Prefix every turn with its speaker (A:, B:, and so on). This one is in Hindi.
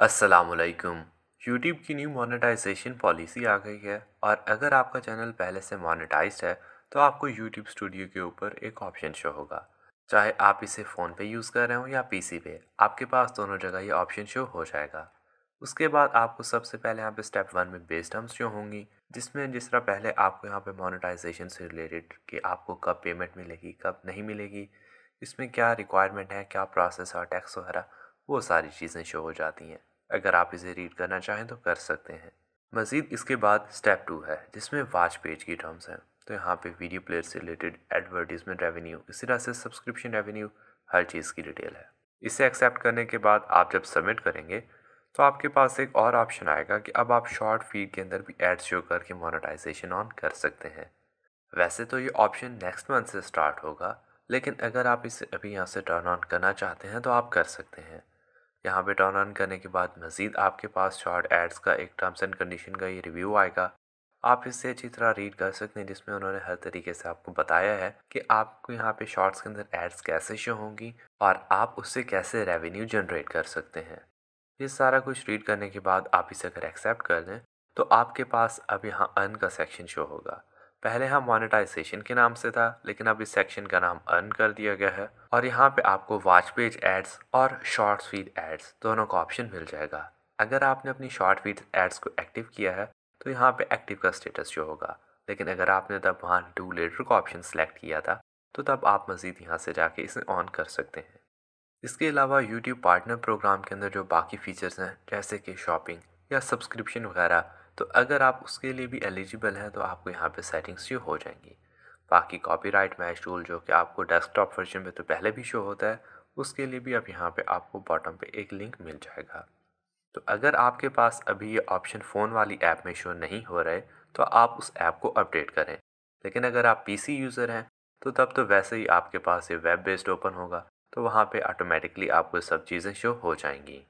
A: वालेकुम यूट्यूब की न्यू मोनेटाइजेशन पॉलिसी आ गई है और अगर आपका चैनल पहले से मोनेटाइज है तो आपको यूट्यूब स्टूडियो के ऊपर एक ऑप्शन शो होगा चाहे आप इसे फ़ोन पे यूज़ कर रहे हो या पीसी पे आपके पास दोनों जगह ये ऑप्शन शो हो जाएगा उसके बाद आपको सबसे पहले यहाँ पे स्टेप वन में बेस टर्म्स शो होंगी जिसमें जिस तरह पहले आपको यहाँ पे मोनेटाइजेशन से रिलेटेड कि आपको कब पेमेंट मिलेगी कब नहीं मिलेगी इसमें क्या रिक्वायरमेंट है क्या प्रोसेस और टैक्स वगैरह वो सारी चीज़ें शो हो जाती हैं अगर आप इसे रीड करना चाहें तो कर सकते हैं मज़ीद इसके बाद स्टेप टू है जिसमें वाच पेज की टर्म्स हैं तो यहाँ पे वीडियो प्लेयर से रिलेटेड एडवर्टीजमेंट रेवेन्यू इसी तरह से सब्सक्रिप्शन रेवेन्यू हर चीज़ की डिटेल है इसे एक्सेप्ट करने के बाद आप जब सबमिट करेंगे तो आपके पास एक और ऑप्शन आएगा कि अब आप शॉर्ट फीड के अंदर भी एड शो करके मोनेटाइजेशन ऑन कर सकते हैं वैसे तो ये ऑप्शन नेक्स्ट मंथ से स्टार्ट होगा लेकिन अगर आप इसे अभी यहाँ से टर्न ऑन करना चाहते हैं तो आप कर सकते हैं यहाँ पे टर्न ऑन करने के बाद मज़ीद आपके पास शॉर्ट एड्स का एक टर्म्स एंड कंडीशन का ये रिव्यू आएगा आप इससे अच्छी तरह रीड कर सकते हैं जिसमें उन्होंने हर तरीके से आपको बताया है कि आपको यहाँ पे शॉर्ट्स के अंदर एड्स कैसे शो होंगी और आप उससे कैसे रेवेन्यू जनरेट कर सकते हैं ये सारा कुछ रीड करने के बाद आप इसे अगर एक्सेप्ट कर लें तो आपके पास अब यहाँ अर्न का सेक्शन शो होगा पहले हम हाँ, मोनेटाइजेशन के नाम से था लेकिन अब इस सेक्शन का नाम अर्न कर दिया गया है और यहाँ पे आपको वॉच पेज एड्स और शॉर्ट फीड एड्स दोनों का ऑप्शन मिल जाएगा अगर आपने अपनी शॉर्ट फीड एड्स को एक्टिव किया है तो यहाँ पे एक्टिव का स्टेटस जो होगा लेकिन अगर आपने तब वहाँ डू लेटर का ऑप्शन सेलेक्ट किया था तो तब आप मज़ीद यहाँ से जाके इसे ऑन कर सकते हैं इसके अलावा YouTube पार्टनर प्रोग्राम के अंदर जो बाकी फीचर्स हैं जैसे कि शॉपिंग या सब्सक्रिप्शन वगैरह तो अगर आप उसके लिए भी एलिजिबल हैं तो आपको यहाँ पे सेटिंग्स शो हो जाएंगी बाकी कॉपीराइट मैच टूल जो कि आपको डेस्कटॉप वर्जन में तो पहले भी शो होता है उसके लिए भी अब यहाँ पे आपको बॉटम पे एक लिंक मिल जाएगा तो अगर आपके पास अभी ये ऑप्शन फ़ोन वाली ऐप में शो नहीं हो रहे तो आप उस ऐप को अपडेट करें लेकिन अगर आप पी यूज़र हैं तो तब तो वैसे ही आपके पास ये वेब बेस्ड ओपन होगा तो वहाँ पे ऑटोमेटिकली आपको सब चीज़ें शो हो जाएंगी